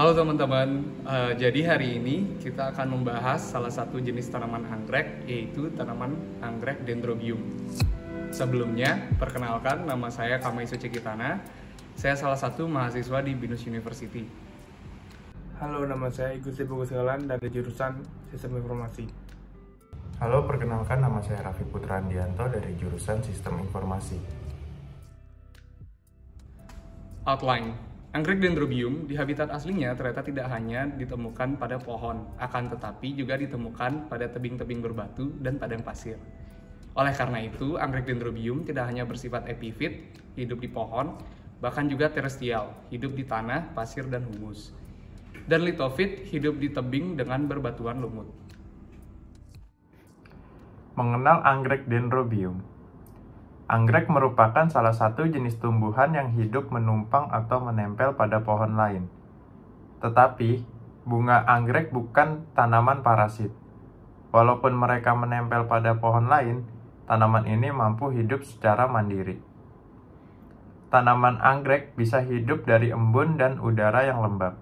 Halo teman-teman, uh, jadi hari ini kita akan membahas salah satu jenis tanaman anggrek yaitu tanaman anggrek dendrobium. Sebelumnya, perkenalkan nama saya Kamai Sucikitana. Saya salah satu mahasiswa di Binus University. Halo, nama saya Igusti Bagus Galan dari jurusan Sistem Informasi. Halo, perkenalkan nama saya Raffi Putra Andianto dari jurusan Sistem Informasi. Outline Anggrek dendrobium di habitat aslinya ternyata tidak hanya ditemukan pada pohon, akan tetapi juga ditemukan pada tebing-tebing berbatu dan padang pasir. Oleh karena itu, anggrek dendrobium tidak hanya bersifat epifit, hidup di pohon, bahkan juga terestial, hidup di tanah, pasir, dan humus. Dan litofit hidup di tebing dengan berbatuan lumut. Mengenal anggrek dendrobium Anggrek merupakan salah satu jenis tumbuhan yang hidup menumpang atau menempel pada pohon lain. Tetapi, bunga anggrek bukan tanaman parasit. Walaupun mereka menempel pada pohon lain, tanaman ini mampu hidup secara mandiri. Tanaman anggrek bisa hidup dari embun dan udara yang lembab.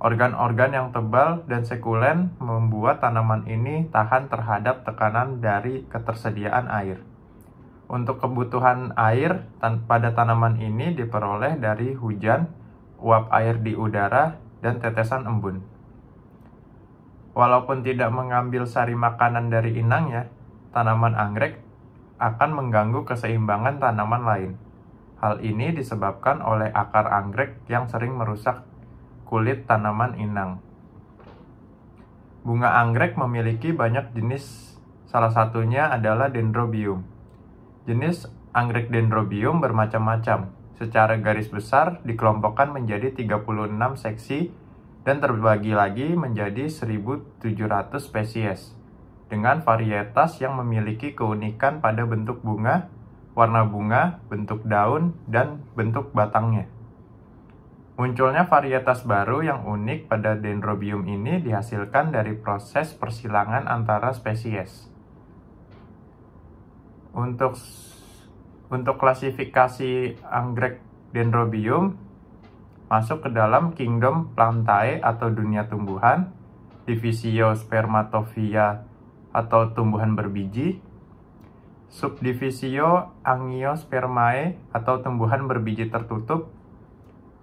Organ-organ yang tebal dan sekulen membuat tanaman ini tahan terhadap tekanan dari ketersediaan air untuk kebutuhan air tan pada tanaman ini diperoleh dari hujan, uap air di udara, dan tetesan embun. Walaupun tidak mengambil sari makanan dari inangnya, tanaman anggrek akan mengganggu keseimbangan tanaman lain. Hal ini disebabkan oleh akar anggrek yang sering merusak kulit tanaman inang. Bunga anggrek memiliki banyak jenis, salah satunya adalah dendrobium Jenis anggrek dendrobium bermacam-macam. Secara garis besar dikelompokkan menjadi 36 seksi dan terbagi lagi menjadi 1700 spesies dengan varietas yang memiliki keunikan pada bentuk bunga, warna bunga, bentuk daun, dan bentuk batangnya. Munculnya varietas baru yang unik pada dendrobium ini dihasilkan dari proses persilangan antara spesies untuk untuk klasifikasi anggrek dendrobium masuk ke dalam kingdom plantae atau dunia tumbuhan, divisio spermatophia atau tumbuhan berbiji, subdivisio angiospermae atau tumbuhan berbiji tertutup,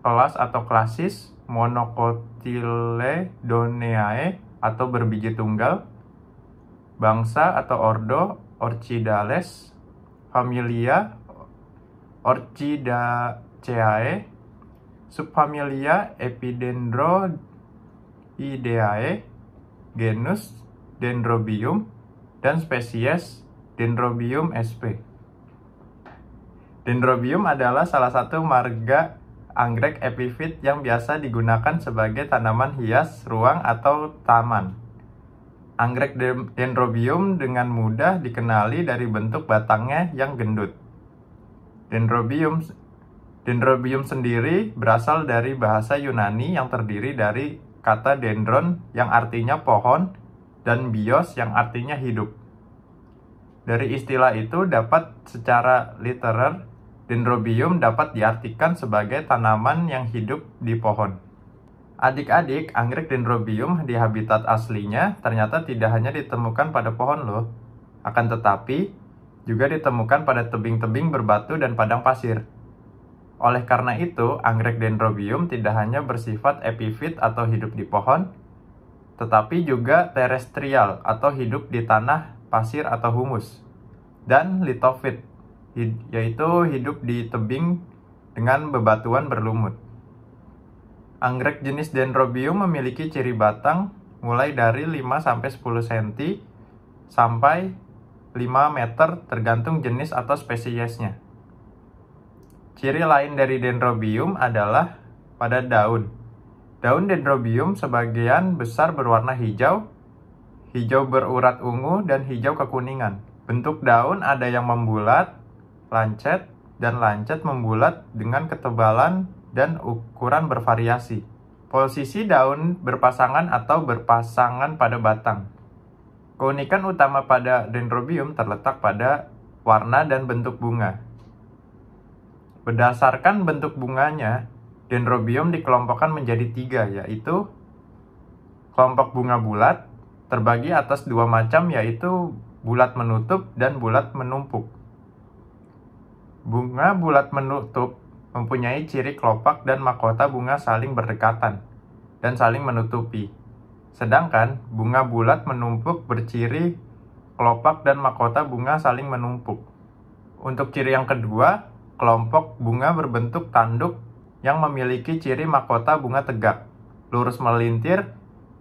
kelas atau klasis monocotyledoneae atau berbiji tunggal, bangsa atau ordo Orchidales, familia Orchidaceae, subfamilia Epidendroideae, genus Dendrobium, dan spesies Dendrobium sp. Dendrobium adalah salah satu marga anggrek epifit yang biasa digunakan sebagai tanaman hias ruang atau taman. Anggrek dendrobium dengan mudah dikenali dari bentuk batangnya yang gendut. Dendrobium Dendrobium sendiri berasal dari bahasa Yunani yang terdiri dari kata dendron yang artinya pohon dan bios yang artinya hidup. Dari istilah itu dapat secara literer dendrobium dapat diartikan sebagai tanaman yang hidup di pohon. Adik-adik, anggrek dendrobium di habitat aslinya ternyata tidak hanya ditemukan pada pohon loh. Akan tetapi, juga ditemukan pada tebing-tebing berbatu dan padang pasir. Oleh karena itu, anggrek dendrobium tidak hanya bersifat epifit atau hidup di pohon, tetapi juga terestrial atau hidup di tanah, pasir atau humus. Dan litofit, yaitu hidup di tebing dengan bebatuan berlumut. Anggrek jenis Dendrobium memiliki ciri batang mulai dari 5-10 sampai cm sampai 5 meter tergantung jenis atau spesiesnya. Ciri lain dari Dendrobium adalah pada daun. Daun Dendrobium sebagian besar berwarna hijau, hijau berurat ungu, dan hijau kekuningan. Bentuk daun ada yang membulat, lancet, dan lancet membulat dengan ketebalan dan ukuran bervariasi. Posisi daun berpasangan atau berpasangan pada batang. Keunikan utama pada dendrobium terletak pada warna dan bentuk bunga. Berdasarkan bentuk bunganya, dendrobium dikelompokkan menjadi tiga, yaitu kelompok bunga bulat, terbagi atas dua macam yaitu bulat menutup dan bulat menumpuk. Bunga bulat menutup mempunyai ciri kelopak dan mahkota bunga saling berdekatan dan saling menutupi. Sedangkan bunga bulat menumpuk berciri kelopak dan mahkota bunga saling menumpuk. Untuk ciri yang kedua, kelompok bunga berbentuk tanduk yang memiliki ciri mahkota bunga tegak, lurus melintir,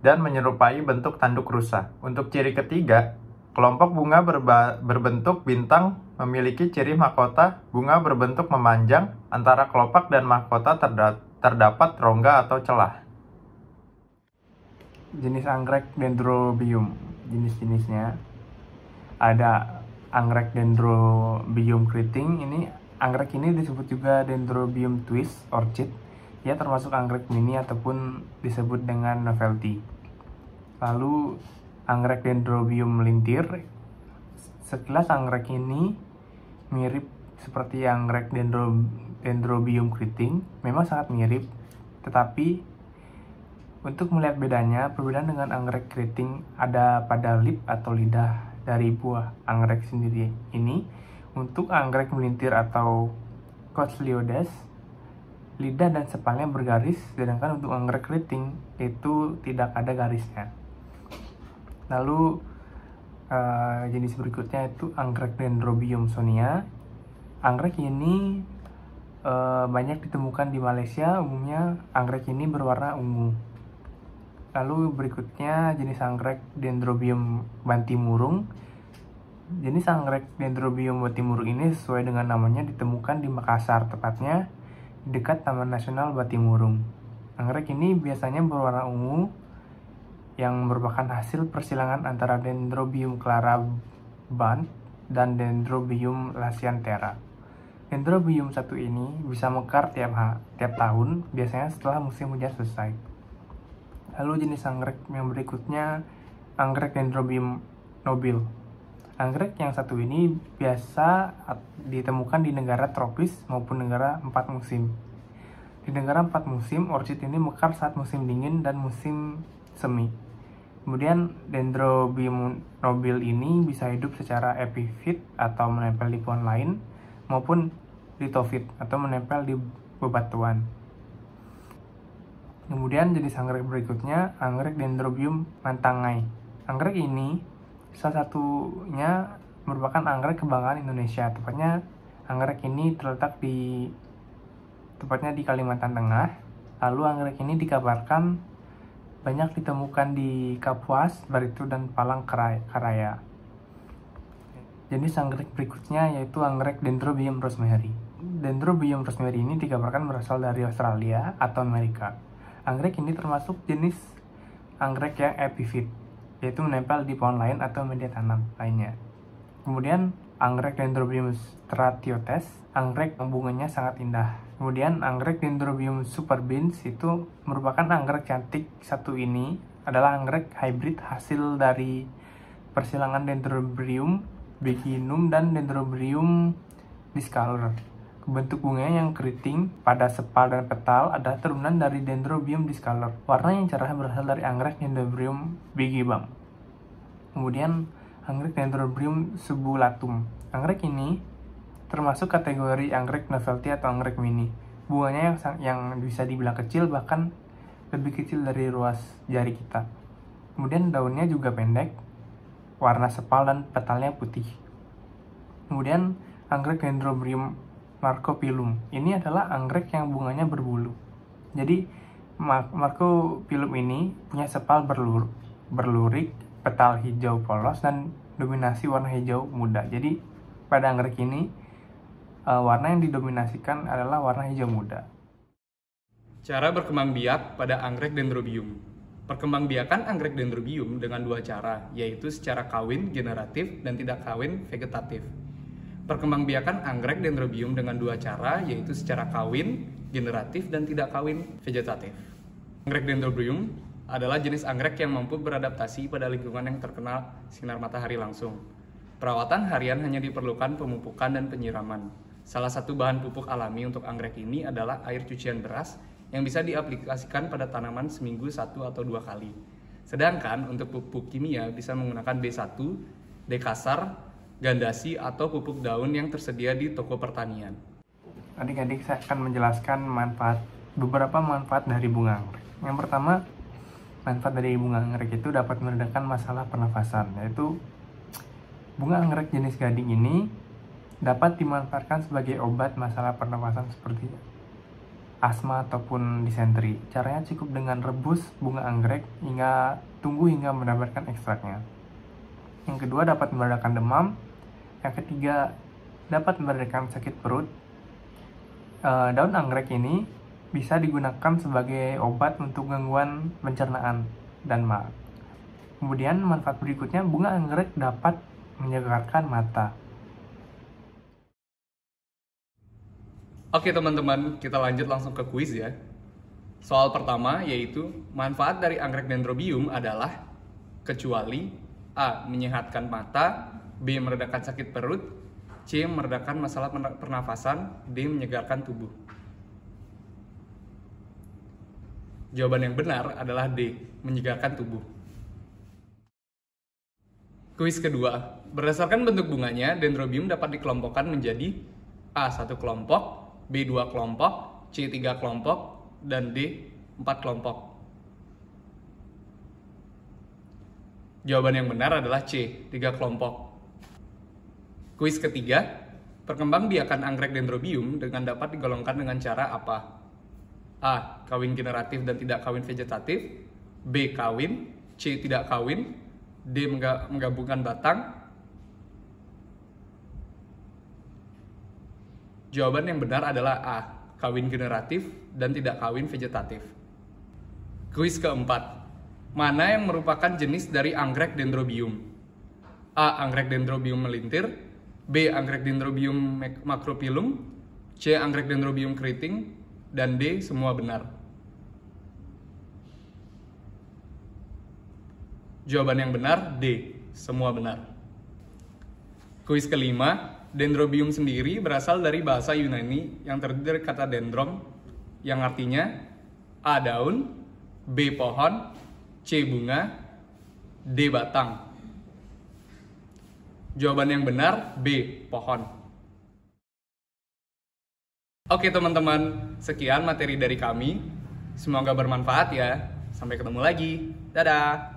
dan menyerupai bentuk tanduk rusa. Untuk ciri ketiga, kelompok bunga berbentuk bintang memiliki ciri mahkota bunga berbentuk memanjang antara kelopak dan mahkota terda terdapat rongga atau celah. Jenis anggrek dendrobium jenis-jenisnya ada anggrek dendrobium keriting ini anggrek ini disebut juga dendrobium twist orchid ya termasuk anggrek mini ataupun disebut dengan novelty lalu anggrek dendrobium lintir Sekilas anggrek ini mirip seperti anggrek dendro, dendrobium keriting, memang sangat mirip, tetapi untuk melihat bedanya, perbedaan dengan anggrek keriting ada pada lip atau lidah dari buah anggrek sendiri ini. Untuk anggrek melintir atau Cochleodes, lidah dan sepalnya bergaris, sedangkan untuk anggrek keriting itu tidak ada garisnya. Lalu Eh, jenis berikutnya itu anggrek dendrobium sonia. Anggrek ini uh, banyak ditemukan di Malaysia, umumnya anggrek ini berwarna ungu. Lalu berikutnya jenis anggrek dendrobium bantimurung. Jenis anggrek dendrobium bantimurung ini sesuai dengan namanya ditemukan di Makassar, tepatnya dekat Taman Nasional Batimurung. Anggrek ini biasanya berwarna ungu yang merupakan hasil persilangan antara Dendrobium clara ban dan Dendrobium lasiantera Dendrobium satu ini bisa mekar tiap, ha tiap tahun, biasanya setelah musim hujan selesai. Lalu jenis anggrek yang berikutnya, anggrek Dendrobium nobil. Anggrek yang satu ini biasa ditemukan di negara tropis maupun negara empat musim. Di negara empat musim, orchid ini mekar saat musim dingin dan musim semi. Kemudian dendrobium nobil ini bisa hidup secara epifit atau menempel di pohon lain maupun litofit atau menempel di bebatuan. Kemudian jenis anggrek berikutnya, anggrek dendrobium mantangai. Anggrek ini salah satunya merupakan anggrek kebanggaan Indonesia. Tepatnya anggrek ini terletak di tepatnya di Kalimantan Tengah. Lalu anggrek ini dikabarkan banyak ditemukan di Kapuas, Baritu, dan Palang Karaya. Jenis anggrek berikutnya yaitu anggrek Dendrobium rosemary. Dendrobium rosemary ini dikabarkan berasal dari Australia atau Amerika. Anggrek ini termasuk jenis anggrek yang epifit, yaitu menempel di pohon lain atau media tanam lainnya. Kemudian, anggrek Dendrobium stratiotes, anggrek yang bunganya sangat indah, Kemudian anggrek Dendrobium superbins itu merupakan anggrek cantik satu ini adalah anggrek hybrid hasil dari persilangan Dendrobium beginum dan Dendrobium discolor. Bentuk bunganya yang keriting pada sepal dan petal adalah turunan dari Dendrobium discolor. Warna yang cerah berasal dari anggrek Dendrobium bigibam. Kemudian anggrek Dendrobium subulatum. Anggrek ini termasuk kategori anggrek novelty atau anggrek mini. Bunganya yang, yang bisa dibilang kecil bahkan lebih kecil dari ruas jari kita. Kemudian daunnya juga pendek, warna sepal dan petalnya putih. Kemudian anggrek dendrobrium marcopilum. Ini adalah anggrek yang bunganya berbulu. Jadi marco pilum ini punya sepal berlur, berlurik, petal hijau polos dan dominasi warna hijau muda. Jadi pada anggrek ini Eh, warna yang didominasikan adalah warna hijau muda. Cara berkembang biak pada anggrek dendrobium. Perkembangbiakan anggrek dendrobium dengan dua cara, yaitu secara kawin generatif dan tidak kawin vegetatif. Perkembangbiakan anggrek dendrobium dengan dua cara, yaitu secara kawin generatif dan tidak kawin vegetatif. Anggrek dendrobium adalah jenis anggrek yang mampu beradaptasi pada lingkungan yang terkenal sinar matahari langsung. Perawatan harian hanya diperlukan pemupukan dan penyiraman. Salah satu bahan pupuk alami untuk anggrek ini adalah air cucian beras yang bisa diaplikasikan pada tanaman seminggu satu atau dua kali. Sedangkan untuk pupuk kimia bisa menggunakan B1, D kasar, gandasi, atau pupuk daun yang tersedia di toko pertanian. Adik-adik saya akan menjelaskan manfaat beberapa manfaat dari bunga anggrek. Yang pertama, manfaat dari bunga anggrek itu dapat meredakan masalah pernafasan, yaitu bunga anggrek jenis gading ini dapat dimanfaatkan sebagai obat masalah pernapasan seperti asma ataupun disentri. Caranya cukup dengan rebus bunga anggrek hingga tunggu hingga mendapatkan ekstraknya. Yang kedua dapat meredakan demam. Yang ketiga dapat meredakan sakit perut. E, daun anggrek ini bisa digunakan sebagai obat untuk gangguan pencernaan dan maag. Kemudian manfaat berikutnya bunga anggrek dapat menyegarkan mata. Oke teman-teman, kita lanjut langsung ke kuis ya. Soal pertama yaitu manfaat dari anggrek dendrobium adalah kecuali A. Menyehatkan mata B. Meredakan sakit perut C. Meredakan masalah pernafasan D. Menyegarkan tubuh Jawaban yang benar adalah D. Menyegarkan tubuh Kuis kedua Berdasarkan bentuk bunganya, dendrobium dapat dikelompokkan menjadi A. Satu kelompok B2 kelompok, C3 kelompok, dan D4 kelompok. Jawaban yang benar adalah C, 3 kelompok. Kuis ketiga, perkembang biakan anggrek dendrobium dengan dapat digolongkan dengan cara apa? A. Kawin generatif dan tidak kawin vegetatif B. Kawin C. Tidak kawin D. Menggabungkan batang Jawaban yang benar adalah A. Kawin generatif dan tidak kawin vegetatif. Kuis keempat. Mana yang merupakan jenis dari anggrek dendrobium? A. Anggrek dendrobium melintir B. Anggrek dendrobium makropilum. C. Anggrek dendrobium keriting dan D. Semua benar Jawaban yang benar D. Semua benar Kuis kelima, Dendrobium sendiri berasal dari bahasa Yunani yang terdiri dari kata dendrom yang artinya A daun, B pohon, C bunga, D batang. Jawaban yang benar B pohon. Oke teman-teman, sekian materi dari kami. Semoga bermanfaat ya. Sampai ketemu lagi. Dadah.